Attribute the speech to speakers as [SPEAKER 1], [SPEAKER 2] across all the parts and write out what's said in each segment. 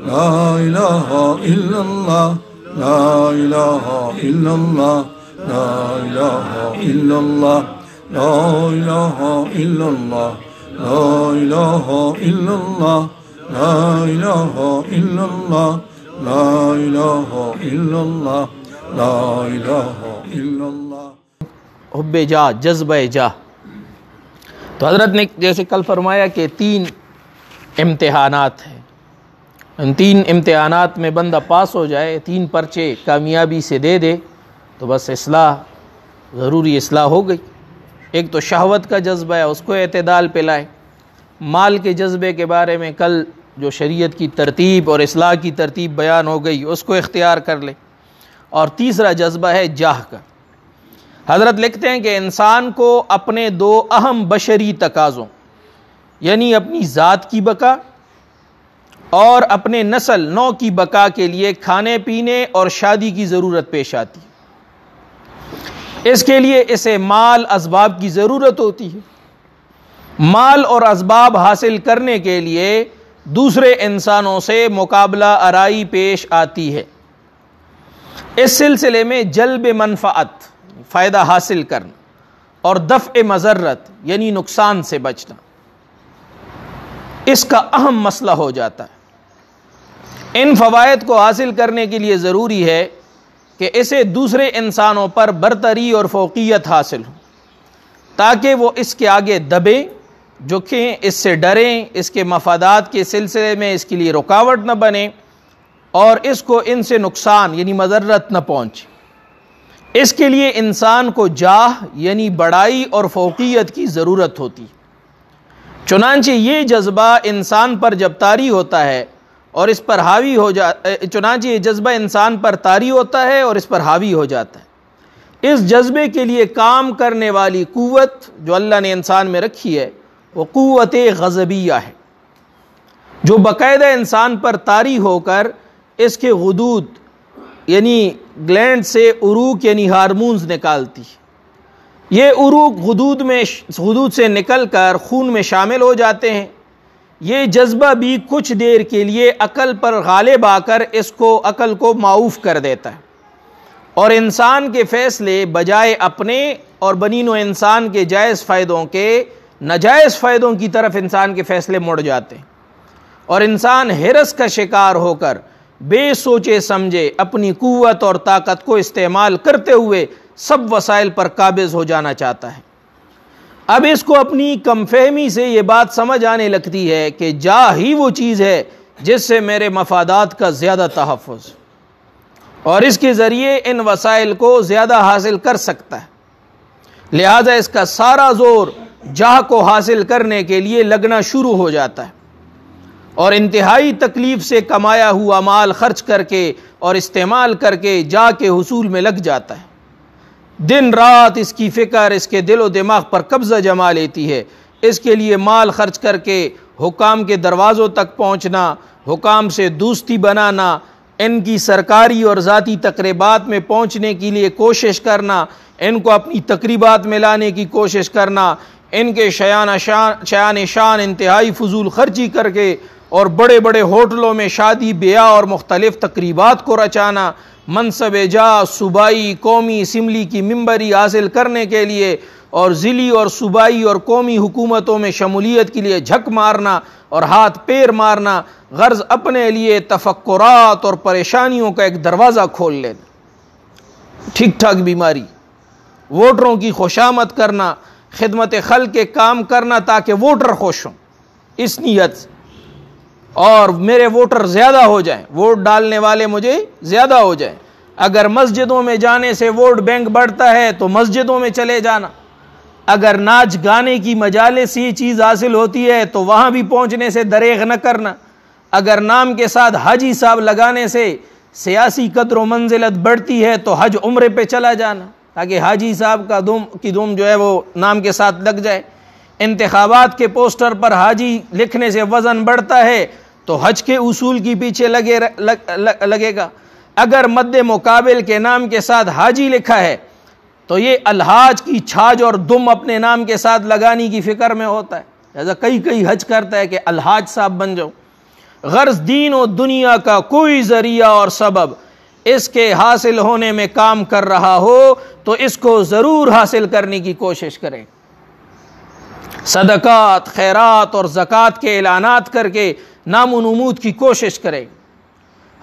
[SPEAKER 1] لا إله إلا الله لا إله إلا الله لا إله إلا الله لا إله إلا الله لا إله إلا الله لا إله إلا الله لا إله إلا الله لا إله إلا الله hub जा जज्ब जा तो हज़रत ने जैसे कल फरमाया कि तीन इम्तहानात हैं तीन इम्तहानात में बंदा पास हो जाए तीन पर्चे कामयाबी से दे दे तो बस असलाह ज़रूरी असलाह हो गई एक तो शहवत का जज्बा है उसको अतदाल पे लाए माल के जज्बे के बारे में कल जो शरीयत की तरतीब और असलाह की तरतीब बयान हो गई उसको इख्तियार कर ले और तीसरा जज्बा है जाह का हज़रत लिखते हैं कि इंसान को अपने दो अहम बशरी तकाज़ों यानी अपनी ज़ात की बका और अपने नस्ल नौ की बका के लिए खाने पीने और शादी की ज़रूरत पेश आती है इसके लिए इसे माल इसबाब की ज़रूरत होती है माल और इसबाब हासिल करने के लिए दूसरे इंसानों से मुकाबला आरई पेश आती है इस सिलसिले में जल्ब मनफात फ़ायदा हासिल करना और दफ़ मजरत यानी नुकसान से बचना इसका अहम मसला हो जाता है इन फ़वाद को हासिल करने के लिए ज़रूरी है कि इसे दूसरे इंसानों पर बरतरी और फोकियत हासिल हो ताकि वो इसके आगे दबें झुकें इससे डरें इसके मफादात के सिलसिले में इसके लिए रुकावट न बने और इसको इनसे नुकसान यानी मजरत न पहुँचे इसके लिए इंसान को जाह यानी बड़ाई और फोकियत की ज़रूरत होती चुनानचे ये जज्बा इंसान पर जब तारी होता है और इस पर हावी हो जा चुनाच जज्बा इंसान पर तारी होता है और इस पर हावी हो जाता है इस जज्बे के लिए काम करने वाली क़वत जो अल्लाह ने इंसान में रखी है वो क़वत गज़बिया है जो बाकायदा इंसान पर तारी होकर इसके हदूद यानी ग्लैंड से उरूक यानी हारमोन्स निकालती है ये उरूक गदूद में हदूद से निकल कर खून में शामिल हो जाते हैं ये जज्बा भी कुछ देर के लिए अकल पर गालिब आकर इसको अकल को माऊफ कर देता है और इंसान के फ़ैसले बजाय अपने और बनीन व इंसान के जायज़ फ़ायदों के नाजायज़ फ़ायदों की तरफ इंसान के फ़ैसले मुड़ जाते हैं और इंसान हिरस का शिकार होकर बेसोचे समझे अपनी क़वत और ताकत को इस्तेमाल करते हुए सब वसाइल पर काबिज़ हो जाना चाहता है अब इसको अपनी कमफहमी से ये बात समझ आने लगती है कि जा ही वो चीज़ है जिससे मेरे मफादात का ज़्यादा तहफ़ और इसके ज़रिए इन वसाइल को ज़्यादा हासिल कर सकता है लिहाजा इसका सारा ज़ोर जा को हासिल करने के लिए लगना शुरू हो जाता है और इंतहाई तकलीफ़ से कमाया हुआ माल खर्च करके और इस्तेमाल करके जा के हसूल में लग जाता है दिन रात इसकी फ़िक्र इसके दिलो दिमाग पर कब्ज़ा जमा लेती है इसके लिए माल खर्च करके हुकाम के दरवाज़ों तक पहुँचना हुकाम से दोस्ती बनाना इनकी सरकारी और ज़ाती तकरीबात में पहुँचने के लिए कोशिश करना इनको अपनी तकरीबात में लाने की कोशिश करना इनके शयान शान शयान शान इंतहाई फजूल खर्ची करके और बड़े बड़े होटलों में शादी ब्याह और मुख्तलिफ़ तकरीबात को रचाना मनसब जा सूबाई कौमी इसम्बली की मम्बरी हासिल करने के लिए और ज़िली और सूबाई और कौमी हुकूमतों में शमूलियत के लिए झक मारना और हाथ पैर मारना गर्ज अपने लिए तफक्रात और परेशानियों का एक दरवाज़ा खोल लेना ठीक ठाक बीमारी वोटरों की खुशामद करना खिदमत खल के काम करना ताकि वोटर खुश हों इस नीयत से और मेरे वोटर ज़्यादा हो जाएं वोट डालने वाले मुझे ज़्यादा हो जाएं अगर मस्जिदों में जाने से वोट बैंक बढ़ता है तो मस्जिदों में चले जाना अगर नाच गाने की मजालस ये चीज़ हासिल होती है तो वहाँ भी पहुँचने से दरेग न करना अगर नाम के साथ हाजी साहब लगाने से सियासी कदर व मंजिलत बढ़ती है तो हज उम्र पर चला जाना ताकि हाजी साहब का दुम की दुम जो है वो नाम के साथ लग जाए इंतबात के पोस्टर पर हाजी लिखने से वज़न बढ़ता है तो हज के उसूल के पीछे लगे लग, लग, लगेगा अगर मद मुकाबिल के नाम के साथ हाजी लिखा है तो ये अलहाज की छाज और दुम अपने नाम के साथ लगाने की फ़िक्र में होता है ऐसा कई कई हज करता है कि अलहाज साहब बन जाओ गर्ज दीन और दुनिया का कोई ज़रिया और सबब इसके हासिल होने में काम कर रहा हो तो इसको ज़रूर हासिल करने की कोशिश करें सदक़ात खैरात और जक़ात के ऐलानात करके नामनमूद की कोशिश करें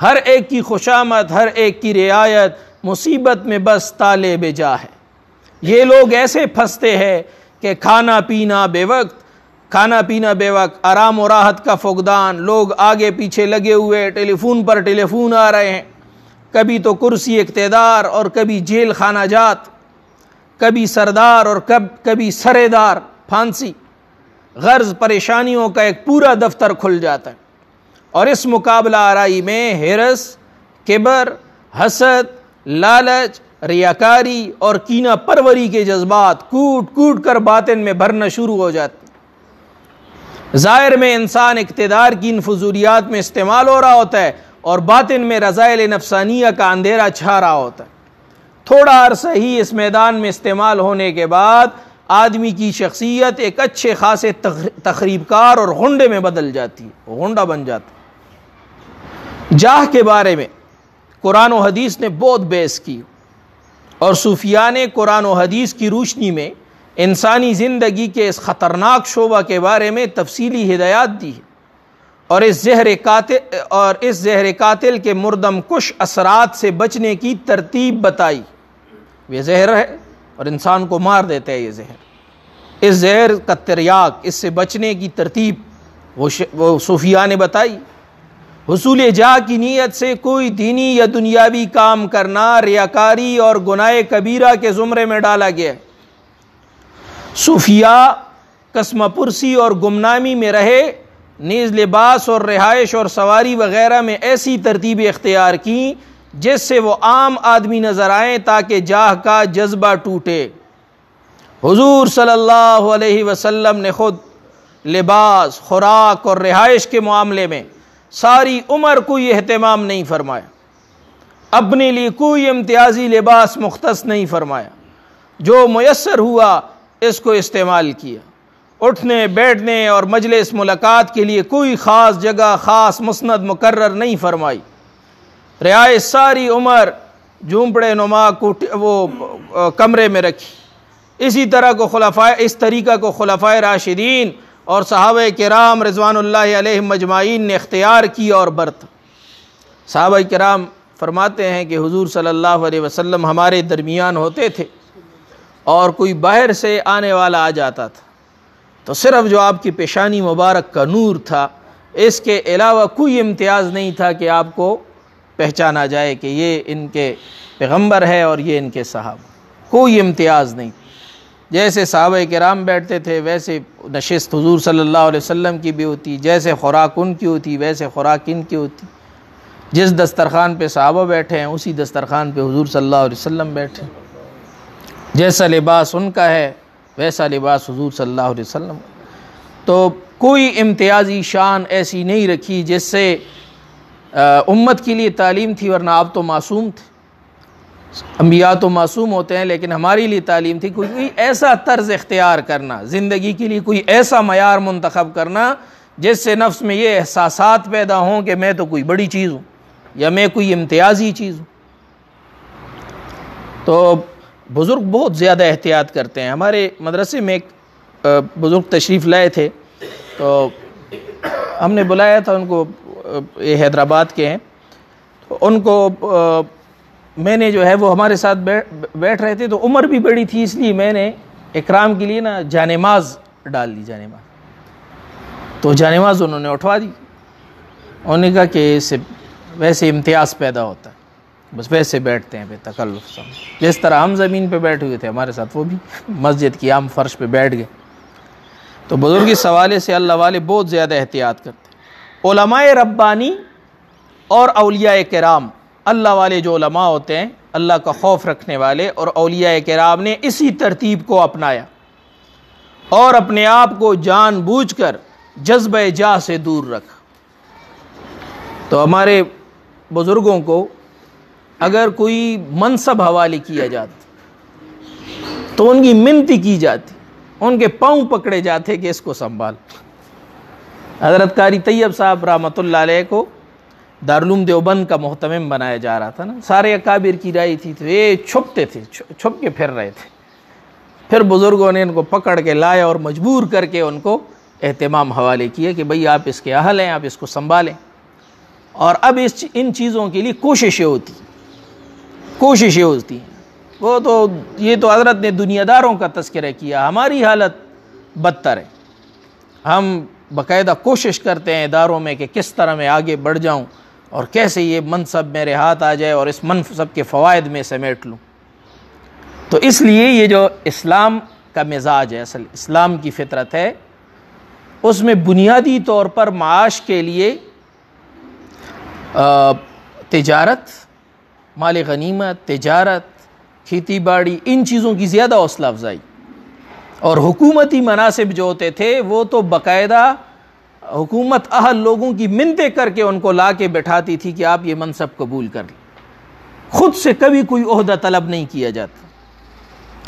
[SPEAKER 1] हर एक की खुशामद हर एक की रियायत मुसीबत में बस ताले बेजा है ये लोग ऐसे फंसते हैं कि खाना पीना बेवक्त खाना पीना बेवक्त आराम और राहत का फुकदान लोग आगे पीछे लगे हुए टेलीफोन पर टेलीफोन आ रहे हैं कभी तो कुर्सी इकतेदार और कभी जेल खाना जात कभी सरदार और कब कभी सरेदार फांसी गर्ज परेशानियों का एक पूरा दफ्तर खुल जाता है और इस मुकाबला आरई में हिरस किबर हसद लालच रियाकारी और कीना परवरी के जज्बात कूट कूट कर बातिन में भरना शुरू हो जाते हैं ज़ाहिर में इंसान इकतदार की इन फजूलियात में इस्तेमाल हो रहा होता है और बातिन में रज़ाइल नफसानिया का अंधेरा छा रहा होता है थोड़ा अरसा ही इस मैदान में इस्तेमाल होने के बाद आदमी की शख्सियत एक अच्छे खासे तकरीबकार और गुंडे में बदल जाती है गुंडा बन जाता जाह के बारे में कुरान और हदीस ने बहुत बहस की और सूफिया ने कुरान और हदीस की रोशनी में इंसानी ज़िंदगी के इस ख़तरनाक शोबा के बारे में तफसीली हिदायत दी है और इस जहर कातिल और इस जहर कातिल के मुर्दम कुश असरात से बचने की तरतीब बताई ये जहर है और इंसान को मार देते हैं ये जहर इस जहर का तरियाक इससे बचने की तरतीब वो वो सूफिया ने बताई हसूल जा की नीयत से कोई दीनी या दुनियावी काम करना रियाकारी और गुनाह कबीरा के ज़ुमरे में डाला गया सूफिया कसमपुरसी और गुमनामी में रहे नीज़ लिबास और रिहाइश और सवारी वगैरह में ऐसी तरतीबें इख्तियार की जिससे वो आम आदमी नज़र आए ताकि जाह का जज्बा टूटे हुजूर सल्लल्लाहु अलैहि वसल्लम ने ख़ुद लिबास खुराक और रिहाइश के मामले में सारी उम्र कोई अहतमाम नहीं फरमाया अपने लिए कोई इम्तियाजी लिबास मुख्त नहीं फरमाया जो मैसर हुआ इसको इस्तेमाल किया उठने बैठने और मजलिस मुलाकात के लिए कोई ख़ास जगह ख़ास मुस्ंद मुकर नहीं फरमाई रियाए सारी उम्र झूमपड़े नुमा कोट वो कमरे में रखी इसी तरह को खुलफा इस तरीक़ा को खुलफा राशिदीन और साहब कराम रजवानल मजमाइन ने इख्तियार की और बरत साहब कराम फरमाते हैं कि हुजूर सल्लल्लाहु अलैहि वसल्लम हमारे दरमियान होते थे और कोई बाहर से आने वाला आ जाता था तो सिर्फ जो आपकी पेशानी मुबारक का नूर था इसके अलावा कोई इम्तियाज़ नहीं था कि आपको पहचाना जाए कि ये इनके पैगम्बर है और ये इनके साहब कोई इम्तियाज़ नहीं जैसे साहब कराम बैठते थे वैसे नशस्त हजूर सल्ला वसम की भी होती जैसे खुराक उनकी होती वैसे खुराक इनकी होती जिस दस्तरखान पे साहबा बैठे हैं उसी दस्तरखान पे हुजूर सल्लल्लाहु अलैहि वसल्लम बैठे जैसा लिबास उनका है वैसा लिबास हुजूर सल्लल्लाहु अलैहि वसल्लम तो कोई इम्तियाज़ी शान ऐसी नहीं रखी जिससे उम्मत के लिए तालीम थी वरना आप तो मासूम थे अम्बिया तो मासूम होते हैं लेकिन हमारे लिए तालीम थी कोई कोई ऐसा तर्ज इख्तियार करना ज़िंदगी के लिए कोई ऐसा मैार मंतखब करना जिससे नफ्स में ये एहसास पैदा हों कि मैं तो कोई बड़ी चीज़ हूँ या मैं कोई इम्तियाजी चीज़ हूँ तो बुज़ुर्ग बहुत ज़्यादा एहतियात करते हैं हमारे मदरसे में एक बुज़ुर्ग तशरीफ़ लाए थे तो हमने बुलाया था उनको ये हैदराबाद के हैं तो उनको मैंने जो है वो हमारे साथ बैठ बैठ रहे थे तो उम्र भी बड़ी थी इसलिए मैंने इकराम के लिए ना जानेमाज डाल दी जानमाज तो जानेमाज उन्होंने उठवा दी उन्होंने कहा कि इससे वैसे इम्तियाज़ पैदा होता है बस वैसे बैठते हैं बेतकल्लुफ़ सब जिस तरह हम ज़मीन पे बैठे हुए थे हमारे साथ वो भी मस्जिद की आम फर्श पे बैठ गए तो बुज़ुर्ग इस हवाले से अल्लाह वाले बहुत ज़्यादा एहतियात करते रब्बानी और अलिया कराम अल्लाह वाले जो उलमा होते हैं अल्लाह का खौफ रखने वाले और अलिया कराम ने इसी तरतीब को अपनाया और अपने आप को जान बूझ कर जज्ब जा से दूर रखा तो हमारे बुज़ुर्गों को अगर कोई मनसब हवाले किया जाता तो उनकी मिनती की जाती उनके पाँव पकड़े जाते कि इसको संभाल हज़रत कारी तैयब साहब रामत को दारुलूम देवबंद का मोहतम बनाया जा रहा था ना सारे अकाबिर की राय थी तो ये छुपते थे छुप के फिर रहे थे फिर बुज़ुर्गों ने इनको पकड़ के लाया और मजबूर करके उनको अहतमाम हवाले किया कि भाई आप इसके अहल हैं आप इसको संभालें और अब इस इन चीज़ों के लिए कोशिशें होती कोशिशें होती हैं वो तो ये तो हजरत ने दुनियादारों का तस्करा किया हमारी हालत बदतर है हम बाकायदा कोशिश करते हैं इदारों में कि किस तरह मैं आगे बढ़ जाऊँ और कैसे ये मनसब मेरे हाथ आ जाए और इस मनसब के फ़वाद में समेट लूँ तो इसलिए ये जो इस्लाम का मिजाज है असल इस्लाम की फितरत है उसमें बुनियादी तौर पर माश के लिए तजारत माल गनीमत तजारत खेती बाड़ी इन चीज़ों की ज़्यादा हौसला अफजाई और हुकूमती मनासिब जो होते थे वो तो बाकायदा हुकूमत अहल लोगों की मिनतें करके उनको ला के बैठाती थी कि आप ये मनसब कबूल कर लें ख़ुद से कभी कोई अहदा तलब नहीं किया जाता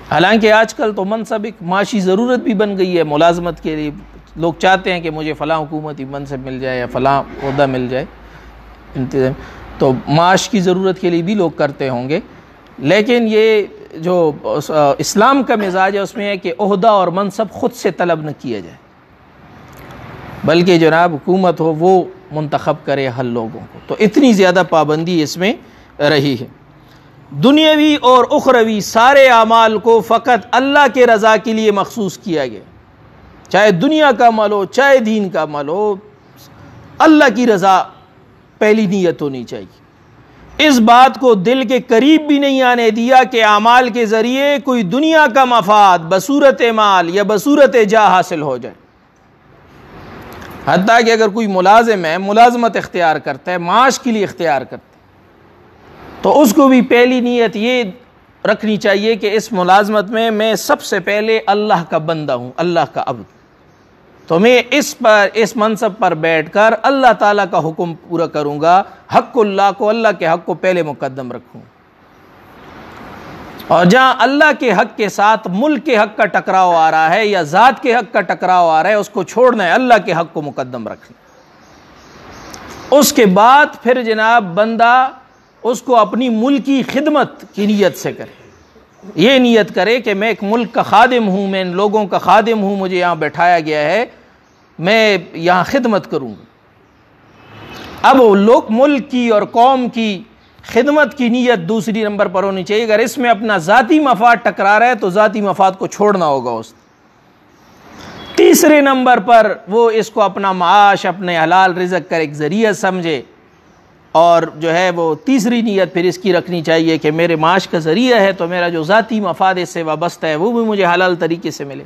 [SPEAKER 1] हालांकि आजकल तो मनसब एक माशी ज़रूरत भी बन गई है मुलाजमत के लिए लोग चाहते हैं कि मुझे फ़लाँ हुकूमती मनसब मिल जाए या फ़लाँ अहदा मिल जाए इंतज़ाम तो माश की ज़रूरत के लिए भी लोग करते होंगे लेकिन ये जो इस्लाम का मिजाज है उसमें है कि अहदा और मनसब ख़ुद से तलब न किया जाए बल्कि जनाब हुकूमत हो वो मंतखब करे हर लोगों को तो इतनी ज़्यादा पाबंदी इसमें रही है दुनियावी और उखरवी सारे अमाल को फ़कत अल्लाह के रज़ा के लिए मखसूस किया गया चाहे दुनिया का अमल हो चाहे दीन का अमल हो अल्लाह की रज़ा पहली नीयत होनी चाहिए इस बात को दिल के करीब भी नहीं आने दिया कि अमाल के ज़रिए कोई दुनिया का मफाद बसूरत माल या बसूरत जा हासिल हो जाए हती कि अगर कोई मुलाजिम है मुलाजमत इख्तियार करता है माश के लिए इख्तियार करता है तो उसको भी पहली नीयत ये रखनी चाहिए कि इस मुलाजमत में मैं सबसे पहले अल्लाह का बंदा हूँ अल्लाह का अब्द तुम्हें तो इस पर इस मनसब पर बैठकर अल्लाह ताला का हुक्म पूरा करूँगा हक़ुल्ला को अल्लाह के हक़ को पहले मुकदम रखूँ और जहाँ अल्लाह के हक़ के साथ मुल्क के हक़ का टकराव आ रहा है या ज़ात के हक़ का टकराव आ रहा है उसको छोड़ना है अल्लाह के हक़ को मुकदम रखना उसके बाद फिर जनाब बंदा उसको अपनी मुल्क की खिदमत की नीयत से करे ये नीयत करे कि मैं एक मुल्क का खादिम हूँ मैं इन लोगों का खादिम हूँ मुझे यहाँ बैठाया गया है मैं यहाँ खिदमत करूँगा अब लोक मुल्क की और कौम की खिदमत की नीयत दूसरी नंबर पर होनी चाहिए अगर इसमें अपना ज़ाती मफाद टकरा रहा है तो ज़ाती मफाद को छोड़ना होगा उस तीसरे नंबर पर वो इसको अपना माश अपने हलाल रिजक का एक ज़रिया समझे और जो है वो तीसरी नीयत फिर इसकी रखनी चाहिए कि मेरे माश का ज़रिया है तो मेरा जो ज़ाती मफाद इससे वाबस्ता है वो भी मुझे हलाल तरीके से मिले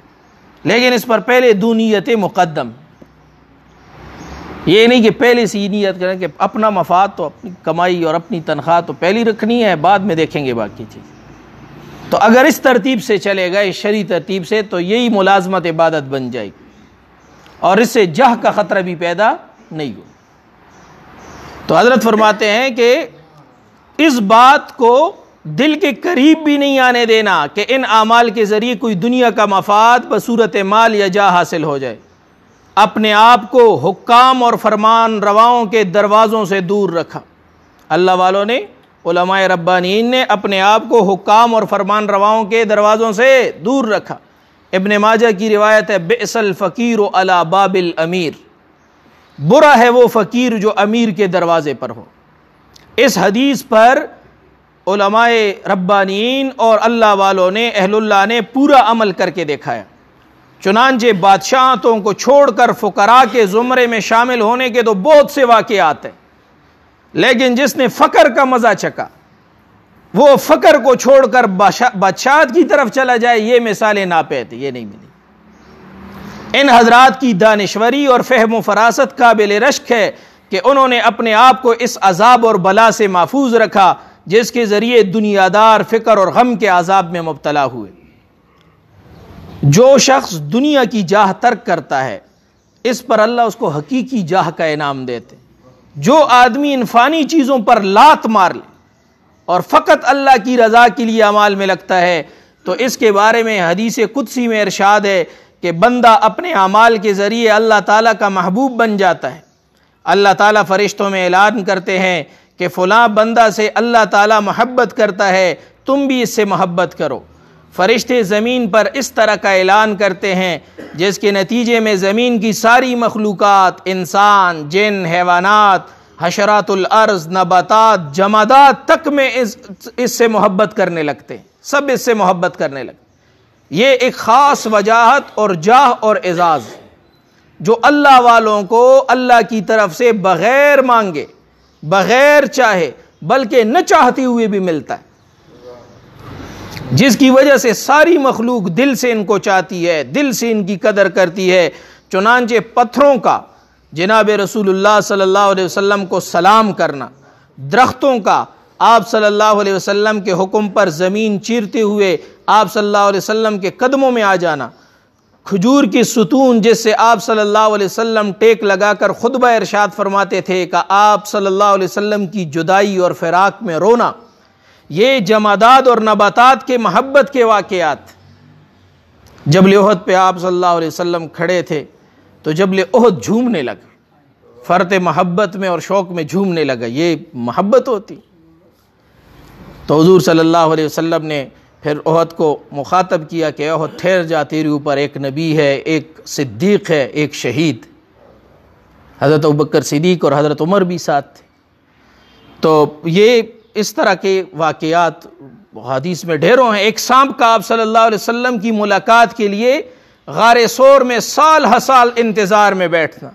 [SPEAKER 1] लेकिन इस पर पहले दो नीयतें मुकदम ये नहीं कि पहले से ही नीयत करें कि अपना मफाद तो अपनी कमाई और अपनी तनख्वाह तो पहली रखनी है बाद में देखेंगे बाकी चीज़ तो अगर इस तरतीब से चले इस शरी तरतीब से तो यही मुलाजमत इबादत बन जाएगी और इससे जह का ख़तरा भी पैदा नहीं हो तो हज़रत फरमाते हैं कि इस बात को दिल के करीब भी नहीं आने देना कि इन आमाल के ज़रिए कोई दुनिया का मफाद बसूरत माल या जा हासिल हो जाए अपने आप को हुक्काम और फरमान रवाओं के दरवाज़ों से दूर रखा अल्लाह वालों ने उलमाए रब्बानीन ने अपने आप को हुक्काम और फरमान रवाओं के दरवाज़ों से दूर रखा इबन माजा की रिवायत है बेसल फ़कीर अला बाबिल अमीर बुरा है वो फ़कीर जो अमीर के दरवाज़े पर हो इस हदीस पर उलमाए रब्बानीन और अल्लाह वालों ने अहलुल्ला ने पूरा अमल करके दिखाया चुनानचे बादशाहतों को छोड़कर फकरा के ज़ुमरे में शामिल होने के तो बहुत से वाक़ात हैं लेकिन जिसने फ़कर का मज़ा चका वो फ़कर को छोड़कर बादशाह की तरफ चला जाए ये मिसालें नापैत ये नहीं मिली इन हजरात की दानश्वरी और फहम फरासत काबिल रश्क है कि उन्होंने अपने आप को इस अजाब और बला से महफूज रखा जिसके ज़रिए दुनियादार फ़िक्र और गम के अजाब में मुबतला हुए जो शख्स दुनिया की जाह तर्क करता है इस पर अल्लाह उसको हकीकी जाह का इनाम देते जो आदमी इनफानी चीज़ों पर लात मार ले और फ़कत अल्लाह की रज़ा के लिए अमाल में लगता है तो इसके बारे में हदीस कुदसी में इरशाद है कि बंदा अपने अमाल के ज़रिए अल्लाह ताला का महबूब बन जाता है अल्लाह ताला फ़रिश्तों में ऐलान करते हैं कि फलां बंदा से अल्लाह ताला महब्बत करता है तुम भी इससे महब्बत करो फ़रिश्ते ज़मीन पर इस तरह का ऐलान करते हैं जिसके नतीजे में ज़मीन की सारी मखलूक़ इंसान जिन हैवानात हशरातुलर्ज़ नबातात जमादात तक में इस इससे मोहब्बत करने लगते हैं सब इससे मोहब्बत करने लगते ये एक ख़ास वजाहत और जाह और एजाज़ जो अल्लाह वालों को अल्लाह की तरफ से बग़ैर मांगे बग़ैर चाहे बल्कि न चाहते हुए भी मिलता है जिसकी वजह से सारी मखलूक दिल से इनको चाहती है दिल से इनकी कदर करती है चुनानचे पत्थरों का जनाब रसूल सल्ला वसम को सलाम करना दरख्तों का आप सल्ला वसम के हुक्म पर ज़मीन चीरते हुए आप सल्ला वसम के कदमों में आ जाना खजूर की सुतून जिससे आप सल्ला वसम वसल्लम टेक लगाकर खुतबा इरशाद फरमाते थे का आप सल्ला वसम की जुदाई और फिराक में रोना ये जमादात और नबातात के महब्बत के वाक़ात जब लहद पे आप सल्लल्लाहु अलैहि वसल्लम खड़े थे तो जब लहद झूमने लगा फ़र्त महब्बत में और शौक़ में झूमने लगा ये महब्बत होती तो हजूर सल्लल्लाहु अलैहि वसल्लम ने फिर ओहद को मुखातब किया कि ओहद ठहर जा तेरे ऊपर एक नबी है एक सिद्दीक़ है एक शहीद हज़रत अबकर सिद्दीक और हज़रत उमर भी साथ थे तो ये इस तरह के वाक़ात हदीस में ढेरों हैं एक सांप का आप सल्लल्लाहु अलैहि वसल्लम की मुलाकात के लिए गार शोर में साल साल इंतज़ार में बैठना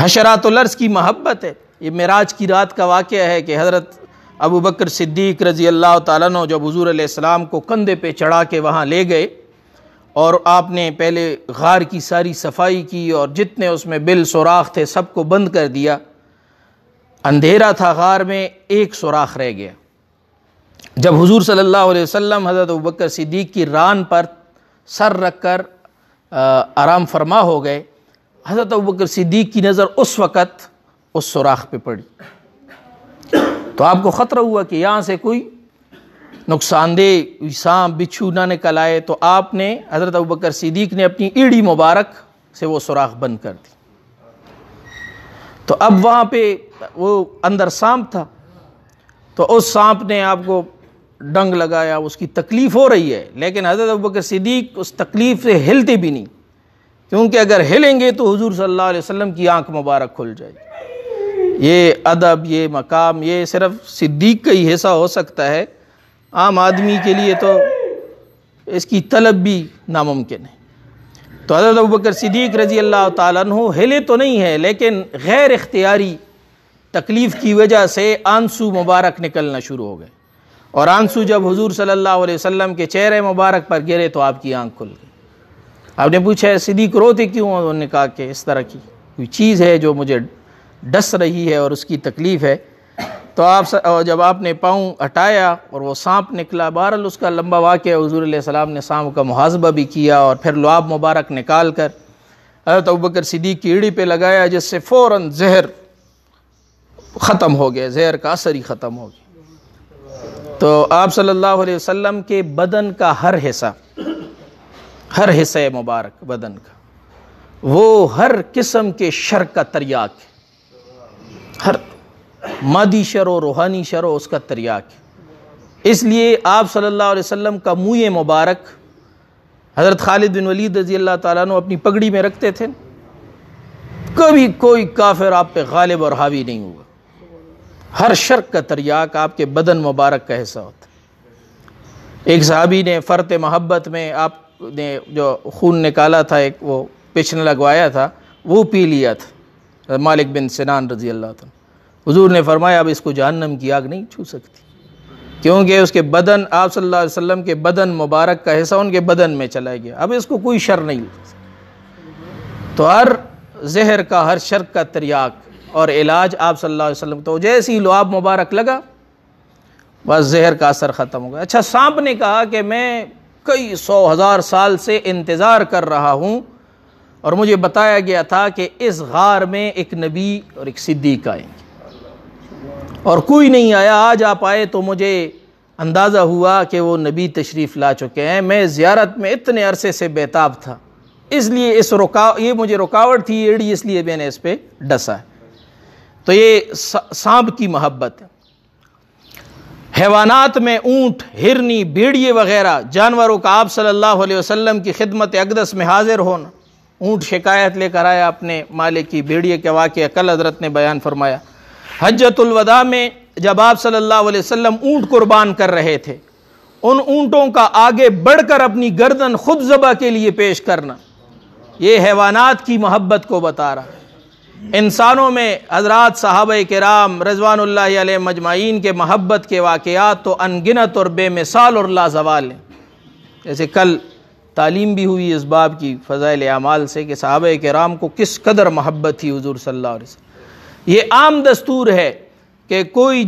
[SPEAKER 1] हशरातलर्स की महब्बत है ये मराज की रात का वाक़ है कि हज़रत अबू बकर सिद्दीक रज़ी अल्लाह तु जब हजूर आसमाम को कंधे पर चढ़ा के वहाँ ले गए और आपने पहले गार की सारी सफाई की और जितने उसमें बिल सुराख थे सबको बंद कर दिया अंधेरा था गार में एक सुराख रह गया जब हुजूर सल्लल्लाहु अलैहि वसल्लम हज़रत बकर सिद्दीक की रान पर सर रख कर आराम फरमा हो गए हज़रत बकर सिद्दीक की नज़र उस वक़्त उस सुराख पे पड़ी तो आपको ख़तरा हुआ कि यहाँ से कोई नुकसानदेह सांप बिच्छू ना निकल आए तो आपने हज़रत बकर सिद्दीक ने अपनी ईड़ी मुबारक से वो सुराख बंद कर दी तो अब वहाँ पे वो अंदर सांप था तो उस सांप ने आपको डंग लगाया उसकी तकलीफ़ हो रही है लेकिन हज़रत अबूबकर सिद्दीक उस तकलीफ़ से हिलते भी नहीं क्योंकि अगर हिलेंगे तो हुजूर सल्लल्लाहु अलैहि वसल्लम की आंख मुबारक खुल जाएगी ये अदब ये मकाम ये सिर्फ सिद्दीक का ही हिस्सा हो सकता है आम आदमी के लिए तो इसकी तलब भी नामुमकिन है तो हज़रत अबूबकर सिद्दीक रजी अल्लाह तु हिले तो नहीं है लेकिन गैर इख्तियारी तकलीफ़ की वजह से आंसू मुबारक निकलना शुरू हो गए और आंसू जब हुजूर सल्लल्लाहु अलैहि वसल्लम के चेहरे मुबारक पर गिरे तो आपकी आंख खुल गई आपने पूछा सिद्दीक रोते क्यों उन्होंने कहा कि इस तरह की कोई चीज़ है जो मुझे डस रही है और उसकी तकलीफ़ है तो आप जब आपने पाँव हटाया और वो सांप निकला बहरल उसका लंबा वाक़ हजूर सलाम ने सांप का मुहासबा भी किया और फिर लुआब मुबारक निकाल कर हजरत बकर सिद्दीक की ईड़ी पर लगाया जिससे फ़ौर जहर ख़त्म हो गया जहर का असर ही ख़त्म हो गया तो आप सल्लल्लाहु अलैहि वसल्लम के बदन का हर हिस्सा हर हिस्से मुबारक बदन का वो हर किस्म के शर का तरियाक है हर मादी शर और रूहानी शर उसका तरियाक है इसलिए आप सल्लल्लाहु अलैहि वसल्लम का मुँह मुबारक हज़रत खालिद बिन वलीद रजी अल्लाह तुम अपनी पगड़ी में रखते थे कभी कोई काफिर आप पे गालिब और हावी नहीं हुआ हर शर्क का तरियाक आपके बदन मुबारक का हिस्सा होता एक साहबी ने फ़र्त महब्बत में आप ने जो खून निकाला था एक वो पिछन लगवाया था वो पी लिया था मालिक बिन सिनान रजी अल्लाह हजूर ने फरमाया अब इसको जहन्नम की आग नहीं छू सकती क्योंकि उसके बदन आप सल्लल्लाहु अलैहि वसल्लम के बदन मुबारक का हिस्सा उनके बदन में चला गया अब इसको कोई शर नहीं तो हर जहर का हर शर्क का तरियाक और इलाज आप सल्लल्लाहु अलैहि वसल्लम तो जैसे ही लुआब मुबारक लगा बस जहर का असर ख़त्म हो गया अच्छा सांप ने कहा कि मैं कई सौ हज़ार साल से इंतज़ार कर रहा हूँ और मुझे बताया गया था कि इस गार में एक नबी और एक सिद्दीक आएंगे और कोई नहीं आया आज आप आए तो मुझे अंदाज़ा हुआ कि वो नबी तशरीफ़ ला चुके हैं मैं ज़्यारत में इतने अरसे से बेताब था इसलिए इस रुका ये मुझे रुकावट थी एड़ी इसलिए मैंने इस पर डसा है तो ये सांप की मोहब्बत है हैवानात में ऊंट हिरनी भेड़िए वगैरह जानवरों का आप सल्लल्लाहु अलैहि वसल्लम की खिदमत अकदस में हाजिर होना ऊँट शिकायत लेकर आया अपने मालिक की भेड़िए के वाक़ कल हजरत ने बयान फरमाया हजतुलवदा में जब आप सल्लल्लाहु अलैहि वसल्लम ऊंट कुर्बान कर रहे थे उन ऊंटों का आगे बढ़कर अपनी गर्दन खुद जबा के लिए पेश करना ये हैवानात की मोहब्बत को बता रहा है इंसानों में हजरात साहब कराम रजवान मजमाइन के महब्बत के वाक़ात तो अनगिनत और बेमिसाल और लाजवाल हैं जैसे कल तालीम भी हुई इस बाब की फ़ज़ल अमाल से कि साहब कराम को किस कदर महब्बत थी हजूर सल्ला ये आम दस्तूर है कि कोई